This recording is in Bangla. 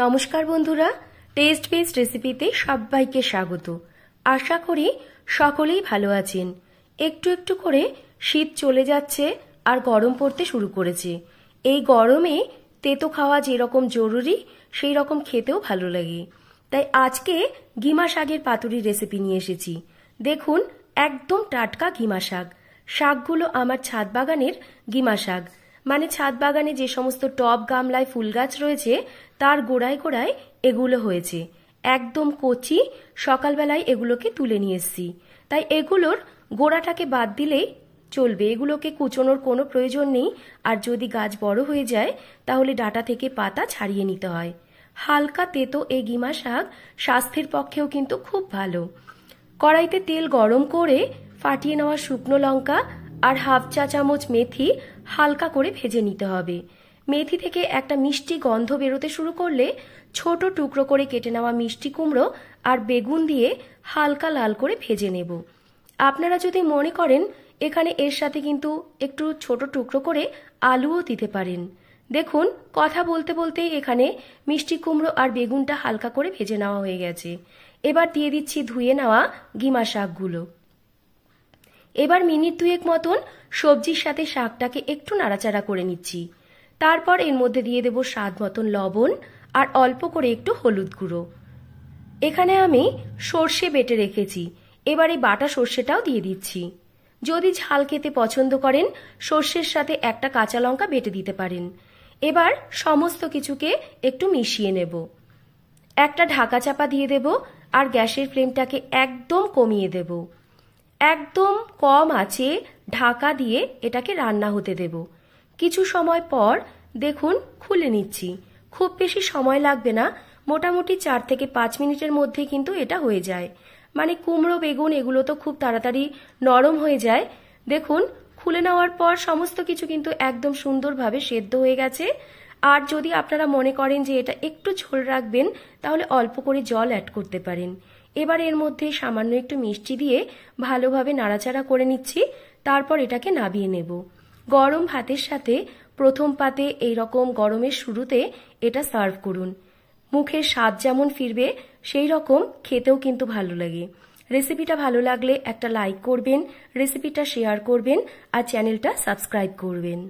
নমস্কার বন্ধুরা টেস্ট বেস্ট রেসিপিতে সবাইকে স্বাগত আশা করি সকলেই ভালো আছেন একটু একটু করে শীত চলে যাচ্ছে আর গরম পড়তে শুরু করেছে এই গরমে তেতো খাওয়া যেরকম জরুরি সেই রকম খেতেও ভালো লাগে তাই আজকে ঘিমা শাকের পাতুরি রেসিপি নিয়ে এসেছি দেখুন একদম টাটকা ঘিমা শাক শাকগুলো আমার ছাদ বাগানের ঘিমা শাক মানে ছাদ বাগানে যে সমস্ত টব গামলায় ফুল গাছ রয়েছে তার গোড়ায় গোড়ায় এগুলো হয়েছে একদম কচি সকালবেলায় এগুলোকে তুলে নিয়ে এসছি তাই এগুলোর গোড়াটাকে বাদ দিলেই চলবে এগুলোকে কুচোনোর কোনো প্রয়োজন নেই আর যদি গাছ বড় হয়ে যায় তাহলে ডাটা থেকে পাতা ছাড়িয়ে নিতে হয় হালকা তেতো এই গিমা শাক স্বাস্থ্যের পক্ষেও কিন্তু খুব ভালো কড়াইতে তেল গরম করে ফাটিয়ে নেওয়া শুকনো লঙ্কা আর হাফ চা চামচ মেথি হালকা করে ভেজে নিতে হবে মেথি থেকে একটা মিষ্টি গন্ধ বেরোতে শুরু করলে ছোট টুকরো করে কেটে নেওয়া মিষ্টি কুমড়ো আর বেগুন দিয়ে হালকা লাল করে ভেজে নেব আপনারা যদি মনে করেন এখানে এর সাথে কিন্তু একটু ছোট টুকরো করে আলুও দিতে পারেন দেখুন কথা বলতে বলতে এখানে মিষ্টি কুমড়ো আর বেগুনটা হালকা করে ভেজে নেওয়া হয়ে গেছে এবার দিয়ে দিচ্ছি ধুয়ে নেওয়া গিমা শাকগুলো এবার মিনিট দুয়েক মতন সবজির সাথে শাকটাকে একটু নাড়াচাড়া করে নিচ্ছি তারপর এর মধ্যে দিয়ে দেব স্বাদ মতন লবণ আর অল্প করে একটু হলুদ গুঁড়ো এখানে আমি সর্ষে বেটে রেখেছি এবার এই বাটা সর্ষেটাও দিয়ে দিচ্ছি যদি ঝাল খেতে পছন্দ করেন সর্ষের সাথে একটা কাঁচা লঙ্কা বেটে দিতে পারেন এবার সমস্ত কিছুকে একটু মিশিয়ে নেব একটা ঢাকা চাপা দিয়ে দেব আর গ্যাসের ফ্লেমটাকে একদম কমিয়ে দেবো একদম কম আছে ঢাকা দিয়ে এটাকে রান্না হতে দেব কিছু সময় পর দেখুন খুলে নিচ্ছি খুব বেশি সময় লাগবে না মোটামুটি চার থেকে পাঁচ মিনিটের মধ্যে কিন্তু এটা হয়ে যায় মানে কুমড়ো বেগুন এগুলো তো খুব তাড়াতাড়ি নরম হয়ে যায় দেখুন খুলে নেওয়ার পর সমস্ত কিছু কিন্তু একদম সুন্দরভাবে সেদ্ধ হয়ে গেছে আর যদি আপনারা মনে করেন যে এটা একটু ঝোল রাখবেন তাহলে অল্প করে জল অ্যাড করতে পারেন এবার এর মধ্যে সামান্য একটু মিষ্টি দিয়ে ভালোভাবে নাড়াচাড়া করে নিচ্ছি তারপর এটাকে নাবিয়ে নেব গরম ভাতের সাথে প্রথম পাতে এই রকম গরমের শুরুতে এটা সার্ভ করুন মুখের স্বাদ যেমন ফিরবে সেই রকম খেতেও কিন্তু ভালো লাগে রেসিপিটা ভালো লাগলে একটা লাইক করবেন রেসিপিটা শেয়ার করবেন আর চ্যানেলটা সাবস্ক্রাইব করবেন